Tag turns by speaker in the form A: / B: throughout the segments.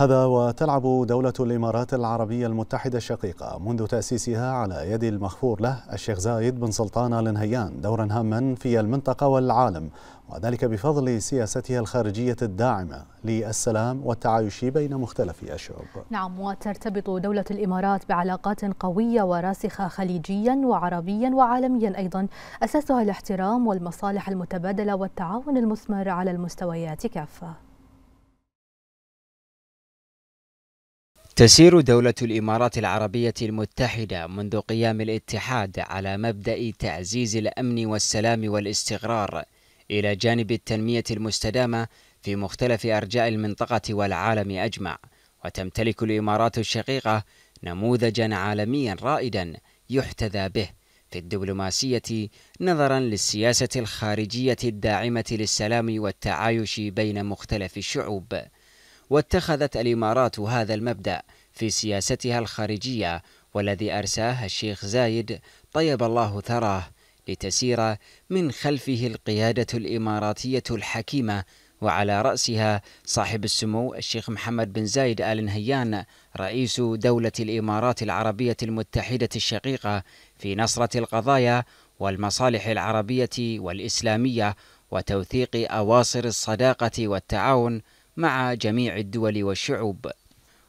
A: هذا وتلعب دولة الإمارات العربية المتحدة الشقيقة منذ تأسيسها على يد المغفور له الشيخ زايد بن سلطان آل نهيان دورا هاما في المنطقة والعالم وذلك بفضل سياستها الخارجية الداعمة للسلام والتعايش بين مختلف الشعوب
B: نعم وترتبط دولة الإمارات بعلاقات قوية وراسخة خليجيا وعربيا وعالميا أيضا أساسها الاحترام والمصالح المتبادلة والتعاون المثمر على المستويات كافة
C: تسير دولة الإمارات العربية المتحدة منذ قيام الاتحاد على مبدأ تعزيز الأمن والسلام والاستقرار إلى جانب التنمية المستدامة في مختلف أرجاء المنطقة والعالم أجمع، وتمتلك الإمارات الشقيقة نموذجا عالميا رائدا يحتذى به في الدبلوماسية نظرا للسياسة الخارجية الداعمة للسلام والتعايش بين مختلف الشعوب. واتخذت الإمارات هذا المبدأ في سياستها الخارجية والذي أرساه الشيخ زايد طيب الله ثراه لتسير من خلفه القيادة الإماراتية الحكيمة وعلى رأسها صاحب السمو الشيخ محمد بن زايد آل نهيان رئيس دولة الإمارات العربية المتحدة الشقيقة في نصرة القضايا والمصالح العربية والإسلامية وتوثيق أواصر الصداقة والتعاون مع جميع الدول والشعوب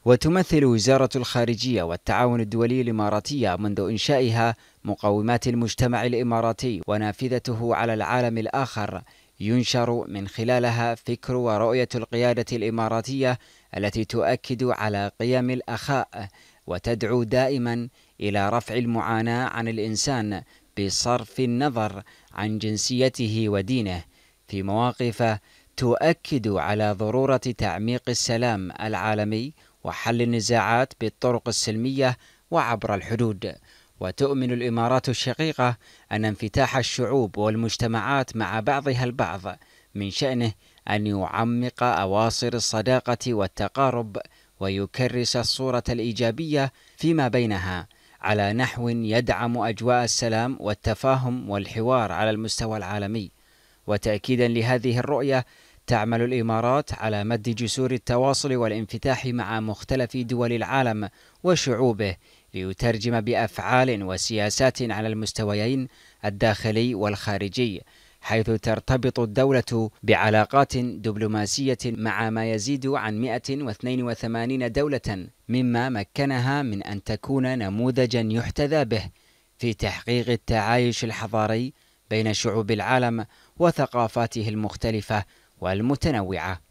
C: وتمثل وزارة الخارجية والتعاون الدولي الإماراتية منذ إنشائها مقومات المجتمع الإماراتي ونافذته على العالم الآخر ينشر من خلالها فكر ورؤية القيادة الإماراتية التي تؤكد على قيم الأخاء وتدعو دائما إلى رفع المعاناة عن الإنسان بصرف النظر عن جنسيته ودينه في مواقف تؤكد على ضرورة تعميق السلام العالمي وحل النزاعات بالطرق السلمية وعبر الحدود وتؤمن الإمارات الشقيقة أن انفتاح الشعوب والمجتمعات مع بعضها البعض من شأنه أن يعمق أواصر الصداقة والتقارب ويكرس الصورة الإيجابية فيما بينها على نحو يدعم أجواء السلام والتفاهم والحوار على المستوى العالمي وتأكيدا لهذه الرؤية تعمل الامارات على مد جسور التواصل والانفتاح مع مختلف دول العالم وشعوبه ليترجم بافعال وسياسات على المستويين الداخلي والخارجي حيث ترتبط الدولة بعلاقات دبلوماسية مع ما يزيد عن 182 دولة مما مكنها من أن تكون نموذجا يحتذى به في تحقيق التعايش الحضاري بين شعوب العالم وثقافاته المختلفة والمتنوعة